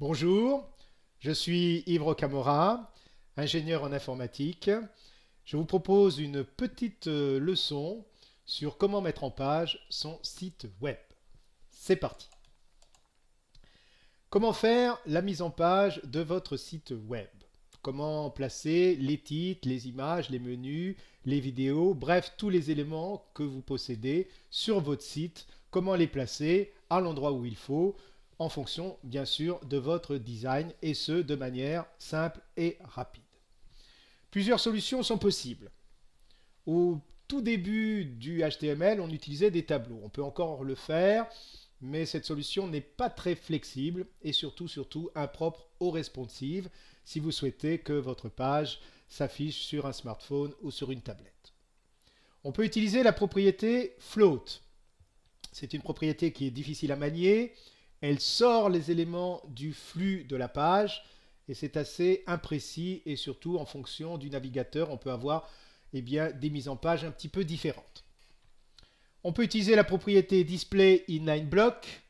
Bonjour, je suis Yves Camora, ingénieur en informatique. Je vous propose une petite euh, leçon sur comment mettre en page son site web. C'est parti. Comment faire la mise en page de votre site web Comment placer les titres, les images, les menus, les vidéos, bref, tous les éléments que vous possédez sur votre site, comment les placer à l'endroit où il faut en fonction bien sûr de votre design et ce de manière simple et rapide. Plusieurs solutions sont possibles. Au tout début du HTML, on utilisait des tableaux. On peut encore le faire, mais cette solution n'est pas très flexible et surtout, surtout impropre aux responsive si vous souhaitez que votre page s'affiche sur un smartphone ou sur une tablette. On peut utiliser la propriété float. C'est une propriété qui est difficile à manier, elle sort les éléments du flux de la page et c'est assez imprécis et surtout en fonction du navigateur, on peut avoir eh bien, des mises en page un petit peu différentes. On peut utiliser la propriété display in 9 block,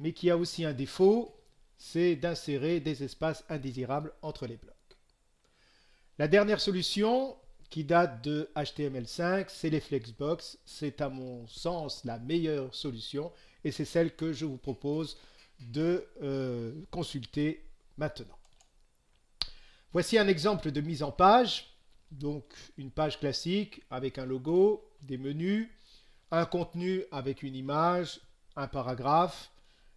mais qui a aussi un défaut, c'est d'insérer des espaces indésirables entre les blocs. La dernière solution, qui date de HTML5, c'est les Flexbox. C'est à mon sens la meilleure solution et c'est celle que je vous propose de euh, consulter maintenant. Voici un exemple de mise en page. Donc une page classique avec un logo, des menus, un contenu avec une image, un paragraphe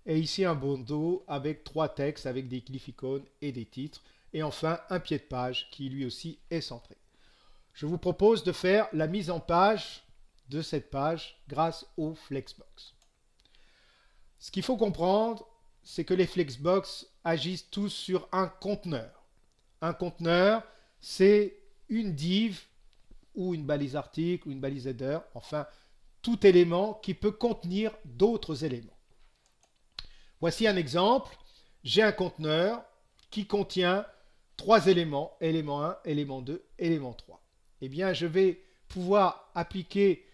et ici un bandeau avec trois textes avec des glyphicônes icônes et des titres et enfin un pied de page qui lui aussi est centré. Je vous propose de faire la mise en page de cette page grâce au Flexbox. Ce qu'il faut comprendre, c'est que les Flexbox agissent tous sur un conteneur. Un conteneur, c'est une div ou une balise article ou une balise header, enfin tout élément qui peut contenir d'autres éléments. Voici un exemple. J'ai un conteneur qui contient trois éléments, élément 1, élément 2, élément 3. Eh bien, je vais pouvoir appliquer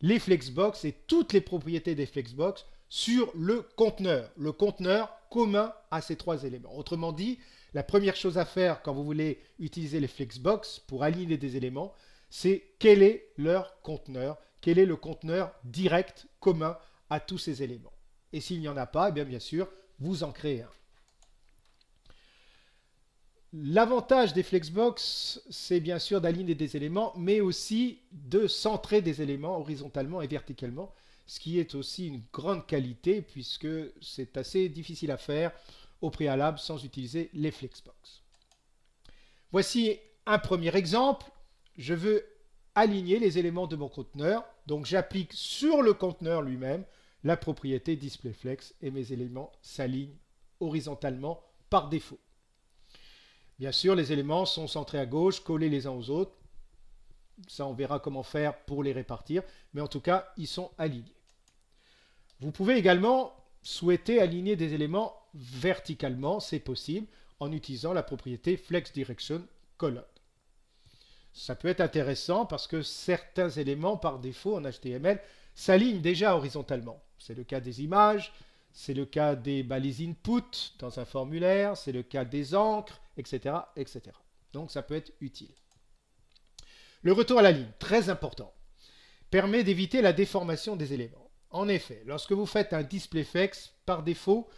les flexbox et toutes les propriétés des flexbox sur le conteneur, le conteneur commun à ces trois éléments. Autrement dit, la première chose à faire quand vous voulez utiliser les Flexbox pour aligner des éléments, c'est quel est leur conteneur, quel est le conteneur direct commun à tous ces éléments. Et s'il n'y en a pas, eh bien, bien sûr, vous en créez un. L'avantage des Flexbox, c'est bien sûr d'aligner des éléments, mais aussi de centrer des éléments horizontalement et verticalement, ce qui est aussi une grande qualité puisque c'est assez difficile à faire au préalable sans utiliser les Flexbox. Voici un premier exemple. Je veux aligner les éléments de mon conteneur. Donc j'applique sur le conteneur lui-même la propriété DisplayFlex et mes éléments s'alignent horizontalement par défaut. Bien sûr, les éléments sont centrés à gauche, collés les uns aux autres. Ça, on verra comment faire pour les répartir. Mais en tout cas, ils sont alignés. Vous pouvez également souhaiter aligner des éléments verticalement. C'est possible en utilisant la propriété flex direction Column ». Ça peut être intéressant parce que certains éléments, par défaut en HTML, s'alignent déjà horizontalement. C'est le cas des images, c'est le cas des balises input dans un formulaire, c'est le cas des encres, etc., etc. Donc ça peut être utile. Le retour à la ligne, très important, permet d'éviter la déformation des éléments. En effet, lorsque vous faites un display flex, par défaut,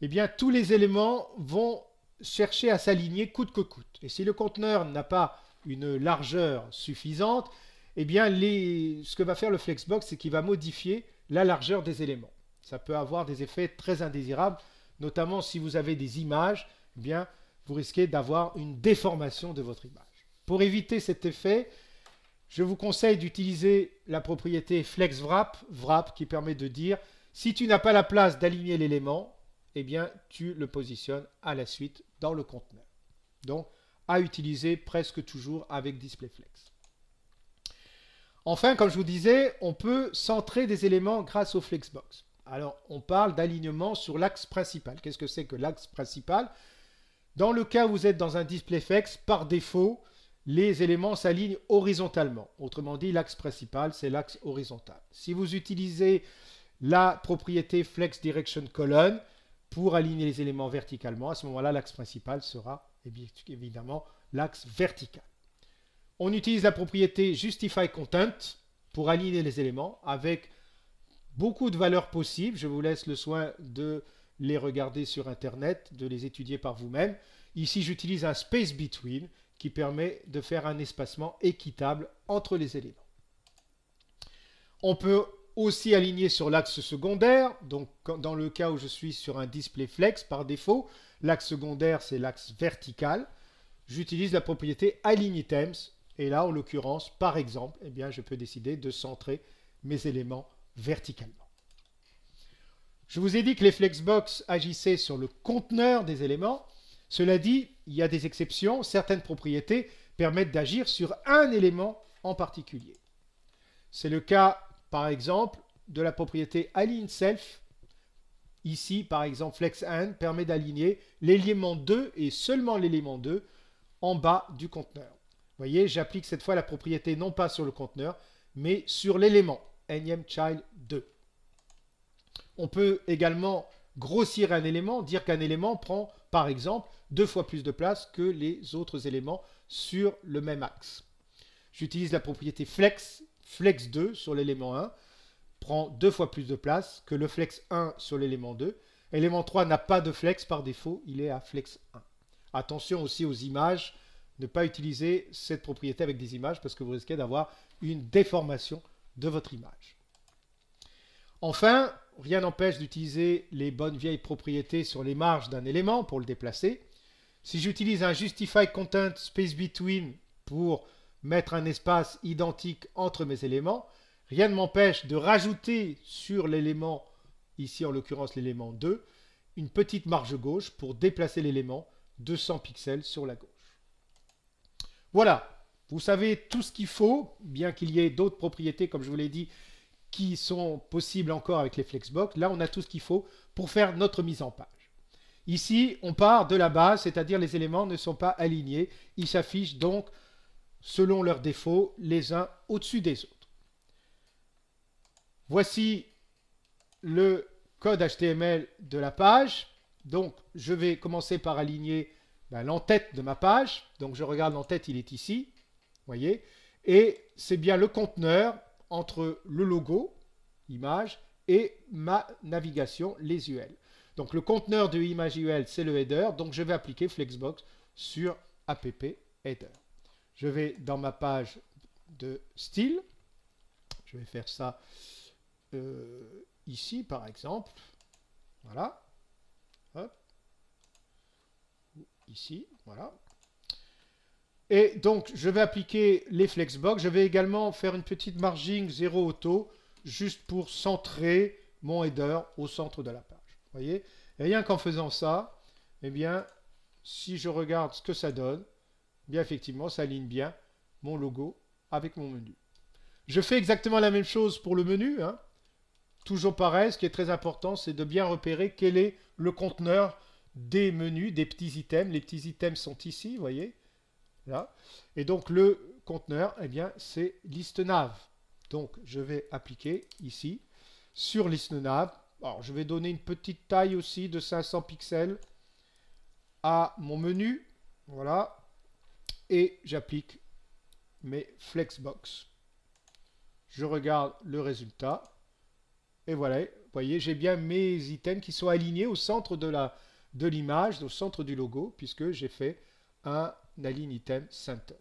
eh bien, tous les éléments vont chercher à s'aligner coûte que coûte. Et si le conteneur n'a pas une largeur suffisante, eh bien, ce que va faire le flexbox, c'est qu'il va modifier la largeur des éléments. Ça peut avoir des effets très indésirables, notamment si vous avez des images, eh bien, vous risquez d'avoir une déformation de votre image. Pour éviter cet effet, je vous conseille d'utiliser la propriété flex wrap, wrap qui permet de dire si tu n'as pas la place d'aligner l'élément, eh bien tu le positionnes à la suite dans le conteneur. Donc à utiliser presque toujours avec DisplayFlex. Enfin, comme je vous disais, on peut centrer des éléments grâce au Flexbox. Alors, on parle d'alignement sur l'axe principal. Qu'est-ce que c'est que l'axe principal Dans le cas où vous êtes dans un display flex, par défaut, les éléments s'alignent horizontalement. Autrement dit, l'axe principal, c'est l'axe horizontal. Si vous utilisez la propriété flex direction colonne pour aligner les éléments verticalement, à ce moment-là, l'axe principal sera eh évidemment l'axe vertical. On utilise la propriété justify content pour aligner les éléments avec Beaucoup de valeurs possibles. Je vous laisse le soin de les regarder sur Internet, de les étudier par vous-même. Ici, j'utilise un space between qui permet de faire un espacement équitable entre les éléments. On peut aussi aligner sur l'axe secondaire. Donc, dans le cas où je suis sur un display flex par défaut, l'axe secondaire, c'est l'axe vertical. J'utilise la propriété align items. Et là, en l'occurrence, par exemple, eh bien, je peux décider de centrer mes éléments verticalement. Je vous ai dit que les flexbox agissaient sur le conteneur des éléments. Cela dit, il y a des exceptions. Certaines propriétés permettent d'agir sur un élément en particulier. C'est le cas, par exemple, de la propriété align self. Ici, par exemple, Flex1 permet d'aligner l'élément 2 et seulement l'élément 2 en bas du conteneur. Vous voyez, j'applique cette fois la propriété non pas sur le conteneur, mais sur l'élément child 2. On peut également grossir un élément, dire qu'un élément prend par exemple deux fois plus de place que les autres éléments sur le même axe. J'utilise la propriété flex, flex 2 sur l'élément 1 prend deux fois plus de place que le flex 1 sur l'élément 2. Élément 3 n'a pas de flex par défaut, il est à flex 1. Attention aussi aux images, ne pas utiliser cette propriété avec des images parce que vous risquez d'avoir une déformation de votre image. Enfin, rien n'empêche d'utiliser les bonnes vieilles propriétés sur les marges d'un élément pour le déplacer. Si j'utilise un justify content space between pour mettre un espace identique entre mes éléments, rien ne m'empêche de rajouter sur l'élément, ici en l'occurrence l'élément 2, une petite marge gauche pour déplacer l'élément 200 pixels sur la gauche. Voilà, vous savez tout ce qu'il faut, bien qu'il y ait d'autres propriétés, comme je vous l'ai dit, qui sont possibles encore avec les Flexbox. Là, on a tout ce qu'il faut pour faire notre mise en page. Ici, on part de la base, c'est-à-dire les éléments ne sont pas alignés. Ils s'affichent donc, selon leurs défauts, les uns au-dessus des autres. Voici le code HTML de la page. Donc, je vais commencer par aligner ben, l'entête de ma page. Donc, je regarde l'entête, il est ici voyez Et c'est bien le conteneur entre le logo, image, et ma navigation, les UL. Donc le conteneur de image UL, c'est le header, donc je vais appliquer Flexbox sur app header. Je vais dans ma page de style, je vais faire ça euh, ici par exemple, voilà, Hop. ici, voilà, et donc, je vais appliquer les flexbox. Je vais également faire une petite margin 0 auto, juste pour centrer mon header au centre de la page. Vous voyez rien qu'en faisant ça, eh bien, si je regarde ce que ça donne, bien effectivement, ça aligne bien mon logo avec mon menu. Je fais exactement la même chose pour le menu. Hein. Toujours pareil, ce qui est très important, c'est de bien repérer quel est le conteneur des menus, des petits items. Les petits items sont ici, vous voyez. Et donc le conteneur, eh bien, c'est liste nav. Donc je vais appliquer ici sur liste nav. Alors je vais donner une petite taille aussi de 500 pixels à mon menu. Voilà. Et j'applique mes flexbox. Je regarde le résultat. Et voilà, vous voyez, j'ai bien mes items qui sont alignés au centre de l'image, de au centre du logo, puisque j'ai fait un Center.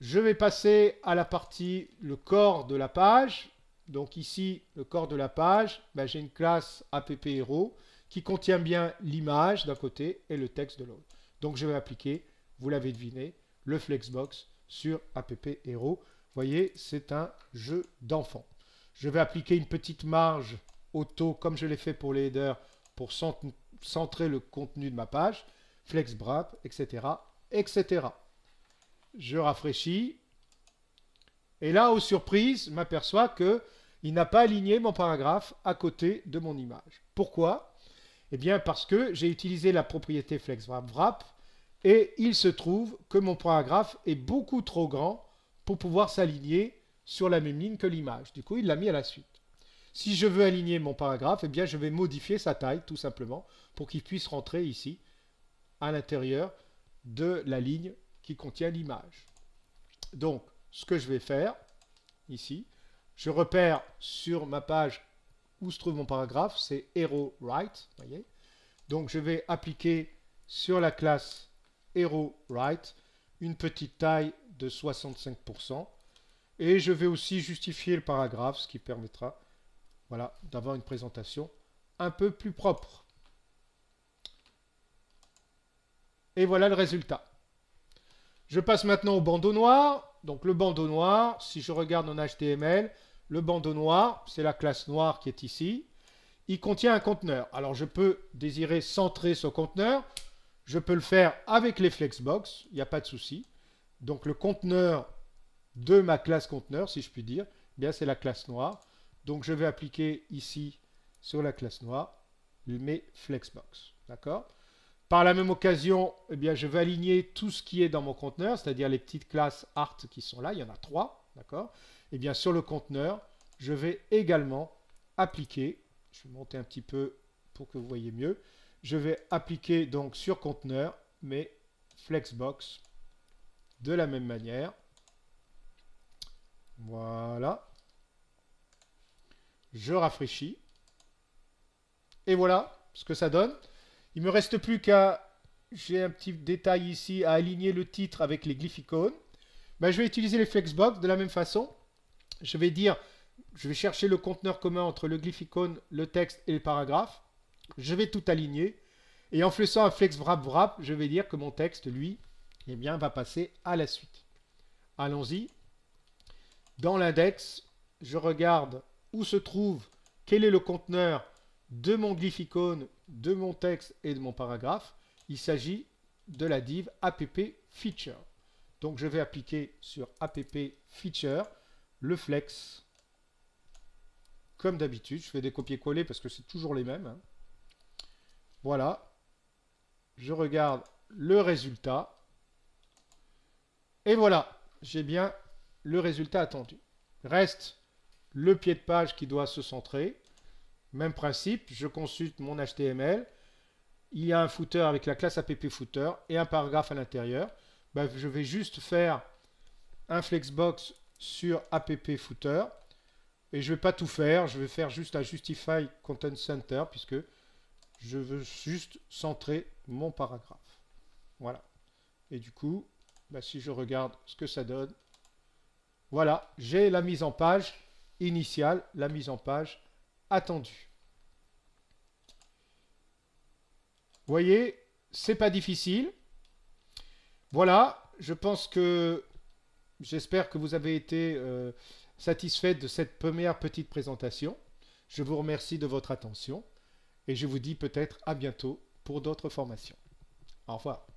Je vais passer à la partie le corps de la page. Donc ici, le corps de la page, ben, j'ai une classe app qui contient bien l'image d'un côté et le texte de l'autre. Donc je vais appliquer, vous l'avez deviné, le flexbox sur app Vous voyez, c'est un jeu d'enfant. Je vais appliquer une petite marge auto comme je l'ai fait pour les headers pour centrer le contenu de ma page. FlexBrap, etc., etc. Je rafraîchis. Et là, aux surprises, je m'aperçois qu'il n'a pas aligné mon paragraphe à côté de mon image. Pourquoi Eh bien parce que j'ai utilisé la propriété flex-wrap, et il se trouve que mon paragraphe est beaucoup trop grand pour pouvoir s'aligner sur la même ligne que l'image. Du coup, il l'a mis à la suite. Si je veux aligner mon paragraphe, eh bien je vais modifier sa taille tout simplement pour qu'il puisse rentrer ici à l'intérieur de la ligne qui contient l'image. Donc, ce que je vais faire, ici, je repère sur ma page où se trouve mon paragraphe, c'est Hero Right, voyez. Donc, je vais appliquer sur la classe Hero Right une petite taille de 65%. Et je vais aussi justifier le paragraphe, ce qui permettra voilà, d'avoir une présentation un peu plus propre. Et voilà le résultat. Je passe maintenant au bandeau noir. Donc le bandeau noir, si je regarde en HTML, le bandeau noir, c'est la classe noire qui est ici. Il contient un conteneur. Alors je peux désirer centrer ce conteneur. Je peux le faire avec les flexbox, il n'y a pas de souci. Donc le conteneur de ma classe conteneur, si je puis dire, eh bien c'est la classe noire. Donc je vais appliquer ici sur la classe noire mes flexbox. D'accord par la même occasion, eh bien, je vais aligner tout ce qui est dans mon conteneur, c'est-à-dire les petites classes art qui sont là, il y en a trois, d'accord Eh bien, sur le conteneur, je vais également appliquer, je vais monter un petit peu pour que vous voyez mieux, je vais appliquer donc sur conteneur mes flexbox de la même manière. Voilà. Je rafraîchis. Et voilà ce que ça donne. Il me reste plus qu'à, j'ai un petit détail ici, à aligner le titre avec les glyphicones. Ben, je vais utiliser les flexbox de la même façon. Je vais dire, je vais chercher le conteneur commun entre le glyphicone, le texte et le paragraphe. Je vais tout aligner. Et en faisant un flex wrap wrap, je vais dire que mon texte, lui, eh bien, va passer à la suite. Allons-y. Dans l'index, je regarde où se trouve, quel est le conteneur de mon glyphicone, de mon texte et de mon paragraphe. Il s'agit de la div app feature. Donc je vais appliquer sur app feature le flex. Comme d'habitude, je fais des copier-coller parce que c'est toujours les mêmes. Hein. Voilà. Je regarde le résultat. Et voilà, j'ai bien le résultat attendu. Reste le pied de page qui doit se centrer. Même principe, je consulte mon HTML, il y a un footer avec la classe app footer et un paragraphe à l'intérieur. Ben, je vais juste faire un flexbox sur app footer et je ne vais pas tout faire, je vais faire juste un justify content center puisque je veux juste centrer mon paragraphe. Voilà. Et du coup, ben, si je regarde ce que ça donne, voilà, j'ai la mise en page initiale, la mise en page attendu. Vous voyez, c'est pas difficile. Voilà, je pense que j'espère que vous avez été euh, satisfait de cette première petite présentation. Je vous remercie de votre attention et je vous dis peut-être à bientôt pour d'autres formations. Au revoir.